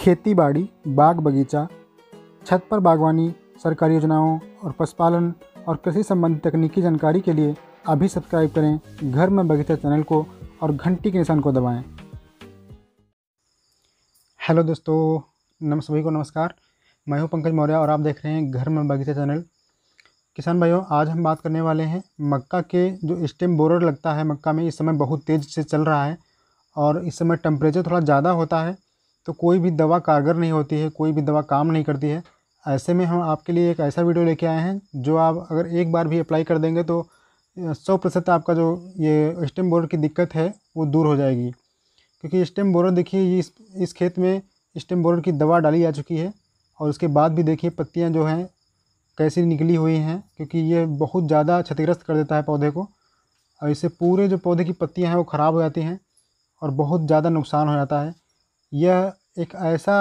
खेती बाड़ी बाग बगीचा छत पर बागवानी सरकारी योजनाओं और पशुपालन और कृषि संबंधी तकनीकी जानकारी के लिए अभी सब्सक्राइब करें घर में बगीचा चैनल को और घंटी के निशान को दबाएं। हेलो दोस्तों नम सभी को नमस्कार मैं हूं पंकज मौर्य और आप देख रहे हैं घर में बगीचा चैनल किसान भाइयों आज हम बात करने वाले हैं मक्का के जो स्टेम बोरर लगता है मक्का में इस समय बहुत तेज़ से चल रहा है और इस समय टेम्परेचर थोड़ा ज़्यादा होता है तो कोई भी दवा कारगर नहीं होती है कोई भी दवा काम नहीं करती है ऐसे में हम आपके लिए एक ऐसा वीडियो लेके आए हैं जो आप अगर एक बार भी अप्लाई कर देंगे तो सौ प्रतिशत आपका जो ये स्टेम बोरर की दिक्कत है वो दूर हो जाएगी क्योंकि स्टेम बोरर देखिए इस इस खेत में स्टेम बोरर की दवा डाली जा चुकी है और उसके बाद भी देखिए पत्तियाँ जो हैं कैसी निकली हुई हैं क्योंकि ये बहुत ज़्यादा क्षतिग्रस्त कर देता है पौधे को और इससे पूरे जो पौधे की पत्तियाँ हैं वो ख़राब हो जाती हैं और बहुत ज़्यादा नुकसान हो जाता है यह एक ऐसा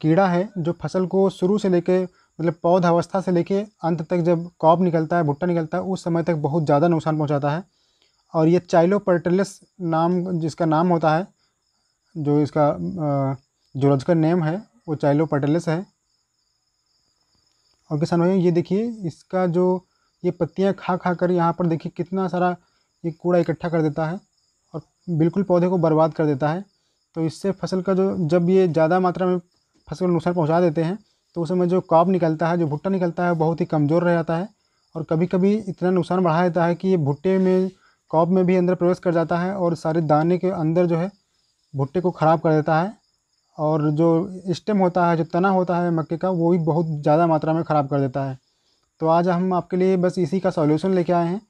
कीड़ा है जो फसल को शुरू से लेके मतलब पौध अवस्था से लेके अंत तक जब कॉब निकलता है भुट्टा निकलता है उस समय तक बहुत ज़्यादा नुकसान पहुंचाता है और ये चाइलोपर्टेलस नाम जिसका नाम होता है जो इसका जोलॉजिकल नेम है वो चाइलोपर्टेलस है और किसान भाई ये देखिए इसका जो ये पत्तियाँ खा खा कर यहाँ पर देखिए कितना सारा ये कूड़ा इकट्ठा कर देता है और बिल्कुल पौधे को बर्बाद कर देता है तो इससे फसल का जो जब ये ज़्यादा मात्रा में फसल को नुकसान पहुँचा देते हैं तो उस समय जो कॉप निकलता है जो भुट्टा निकलता है बहुत ही कमज़ोर रह जाता है और कभी कभी इतना नुकसान बढ़ा देता है कि ये भुट्टे में कॉप में भी अंदर प्रवेश कर जाता है और सारे दाने के अंदर जो है भुट्टे को ख़राब कर देता है और जो स्टेम होता है जो तना होता है मक्के का वो भी बहुत ज़्यादा मात्रा में ख़राब कर देता है तो आज हम आपके लिए बस इसी का सॉल्यूशन लेके आए हैं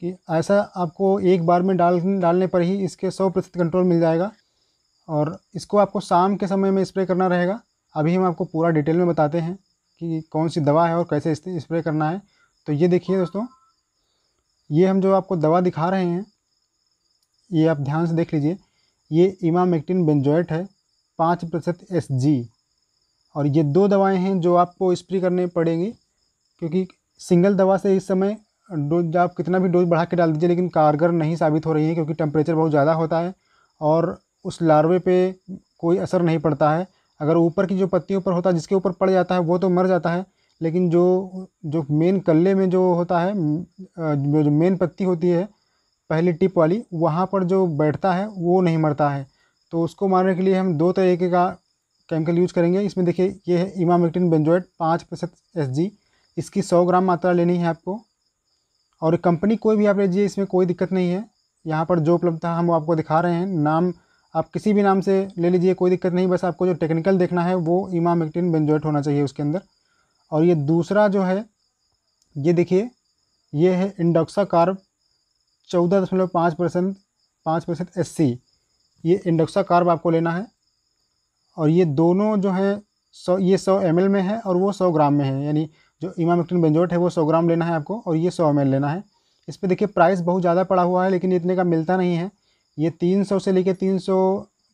कि ऐसा आपको एक बार में डाल डालने पर ही इसके सौ प्रतिशत कंट्रोल मिल जाएगा और इसको आपको शाम के समय में स्प्रे करना रहेगा अभी हम आपको पूरा डिटेल में बताते हैं कि कौन सी दवा है और कैसे स्प्रे करना है तो ये देखिए दोस्तों ये हम जो आपको दवा दिखा रहे हैं ये आप ध्यान से देख लीजिए ये इमामेक्टिन बेंजोइट है पाँच प्रतिशत एस जी और ये दो दवाएं हैं जो आपको स्प्रे करने पड़ेंगी क्योंकि सिंगल दवा से इस समय डोज आप कितना भी डोज बढ़ा के डाल दीजिए लेकिन कारगर नहीं साबित हो रही है क्योंकि टेम्परेचर बहुत ज़्यादा होता है और उस लार्वे पे कोई असर नहीं पड़ता है अगर ऊपर की जो पत्तियों पर होता है जिसके ऊपर पड़ जाता है वो तो मर जाता है लेकिन जो जो मेन कल्ले में जो होता है जो मेन पत्ती होती है पहली टिप वाली वहाँ पर जो बैठता है वो नहीं मरता है तो उसको मारने के लिए हम दो तरीके का केमिकल यूज करेंगे इसमें देखिए ये है इमामेक्टिन बेंजोइट पाँच प्रतिशत एस इसकी सौ ग्राम मात्रा लेनी है आपको और कंपनी कोई भी आप लीजिए इसमें कोई दिक्कत नहीं है यहाँ पर जो उपलब्ध था हम आपको दिखा रहे हैं नाम आप किसी भी नाम से ले लीजिए कोई दिक्कत नहीं बस आपको जो टेक्निकल देखना है वो इमाम एक्टिन बेंजोइट होना चाहिए उसके अंदर और ये दूसरा जो है ये देखिए ये है इंडोक्सा कार्ब चौदह दशमलव पाँच परसेंट पाँच परसेंट एस सी ये इंडोक्सा कार्ब आपको लेना है और ये दोनों जो है सौ ये सौ एम में है और वो सौ ग्राम में है यानी जो एक्टिन बेंजोइट है वो सौ ग्राम लेना है आपको और ये सौ एम लेना है इस पर देखिए प्राइस बहुत ज़्यादा पड़ा हुआ है लेकिन इतने का मिलता नहीं है ये तीन सौ से लेके तीन सौ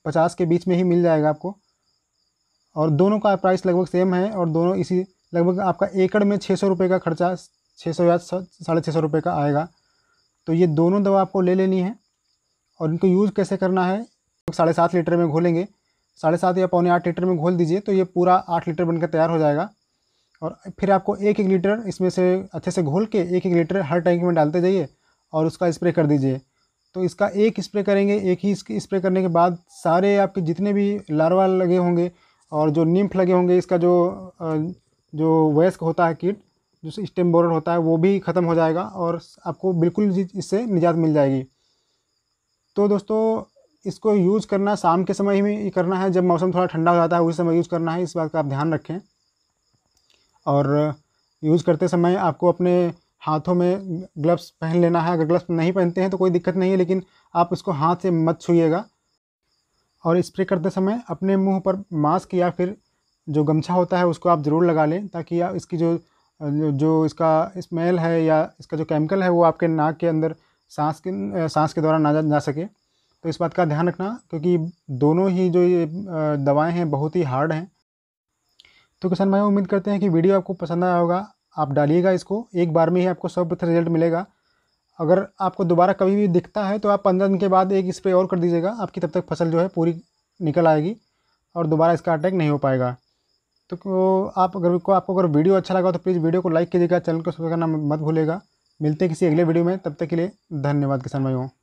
पचास के बीच में ही मिल जाएगा आपको और दोनों का प्राइस लगभग सेम है और दोनों इसी लगभग आपका एकड़ में छः सौ रुपये का खर्चा छः सौ या साढ़े छः सौ रुपये का आएगा तो ये दोनों दवा आपको ले लेनी है और इनको यूज़ कैसे करना है साढ़े सात लीटर में घोलेंगे साढ़े सात या पौने आठ लीटर में घोल दीजिए तो ये पूरा आठ लीटर बनकर तैयार हो जाएगा और फिर आपको एक एक लीटर इसमें से अच्छे से घोल के एक एक लीटर हर टैंक में डालते जाइए और उसका स्प्रे कर दीजिए तो इसका एक स्प्रे करेंगे एक ही स्प्रे करने के बाद सारे आपके जितने भी लार्वा लगे होंगे और जो निम्फ लगे होंगे इसका जो जो वयस्क होता है कीट जो स्टेम बोर्ड होता है वो भी ख़त्म हो जाएगा और आपको बिल्कुल इससे निजात मिल जाएगी तो दोस्तों इसको यूज़ करना शाम के समय में ही करना है जब मौसम थोड़ा ठंडा हो जाता है उस समय यूज़ करना है इस बात का आप ध्यान रखें और यूज़ करते समय आपको अपने हाथों में ग्लव्स पहन लेना है अगर ग्लव्स नहीं पहनते हैं तो कोई दिक्कत नहीं है लेकिन आप इसको हाथ से मत छूएगा और स्प्रे करते समय अपने मुंह पर मास्क या फिर जो गमछा होता है उसको आप ज़रूर लगा लें ताकि इसकी जो जो इसका स्मेल है या इसका जो केमिकल है वो आपके नाक के अंदर सांस के सांस के द्वारा ना जा, जा सके तो इस बात का ध्यान रखना क्योंकि दोनों ही जो ये दवाएँ हैं बहुत ही हार्ड हैं तो किसान भाई उम्मीद करते हैं कि वीडियो आपको पसंद आया होगा आप डालिएगा इसको एक बार में ही आपको सौ प्रतिशत रिजल्ट मिलेगा अगर आपको दोबारा कभी भी दिखता है तो आप पंद्रह दिन के बाद एक स्प्रे और कर दीजिएगा आपकी तब तक फसल जो है पूरी निकल आएगी और दोबारा इसका अटैक नहीं हो पाएगा तो आप अगर को आपको अगर वीडियो अच्छा लगा तो प्लीज़ वीडियो को लाइक कीजिएगा चैनल को सब्सक्राइब करना मत भूलेगा मिलते हैं किसी अगले वीडियो में तब तक के लिए धन्यवाद किसान भाइयों